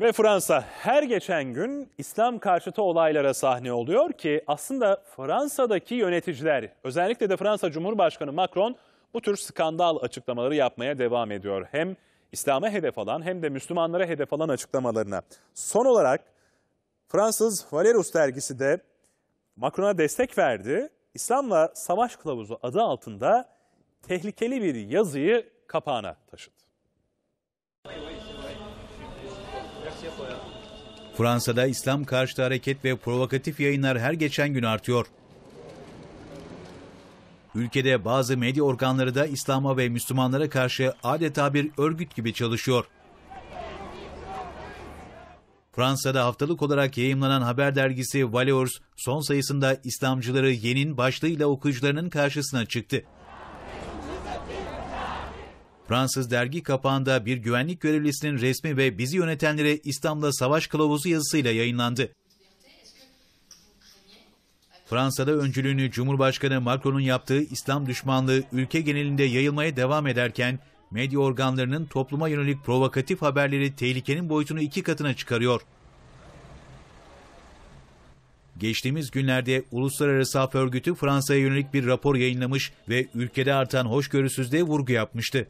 Ve Fransa her geçen gün İslam karşıtı olaylara sahne oluyor ki aslında Fransa'daki yöneticiler, özellikle de Fransa Cumhurbaşkanı Macron bu tür skandal açıklamaları yapmaya devam ediyor. Hem İslam'a hedef alan hem de Müslümanlara hedef alan açıklamalarına. Son olarak Fransız Valerus dergisi de Macron'a destek verdi. İslam'la savaş kılavuzu adı altında tehlikeli bir yazıyı kapağına taşıdı. Fransa'da İslam karşıtı hareket ve provokatif yayınlar her geçen gün artıyor. Ülkede bazı medya organları da İslam'a ve Müslümanlara karşı adeta bir örgüt gibi çalışıyor. Fransa'da haftalık olarak yayımlanan haber dergisi Valeurs son sayısında İslamcıları Yen'in başlığıyla okuyucularının karşısına çıktı. Fransız dergi kapağında bir güvenlik görevlisinin resmi ve bizi yönetenlere İslam'la savaş kılavuzu yazısıyla yayınlandı. Fransa'da öncülüğünü Cumhurbaşkanı Macron'un yaptığı İslam düşmanlığı ülke genelinde yayılmaya devam ederken, medya organlarının topluma yönelik provokatif haberleri tehlikenin boyutunu iki katına çıkarıyor. Geçtiğimiz günlerde Uluslararası Af Örgütü Fransa'ya yönelik bir rapor yayınlamış ve ülkede artan hoşgörüsüzlüğe vurgu yapmıştı.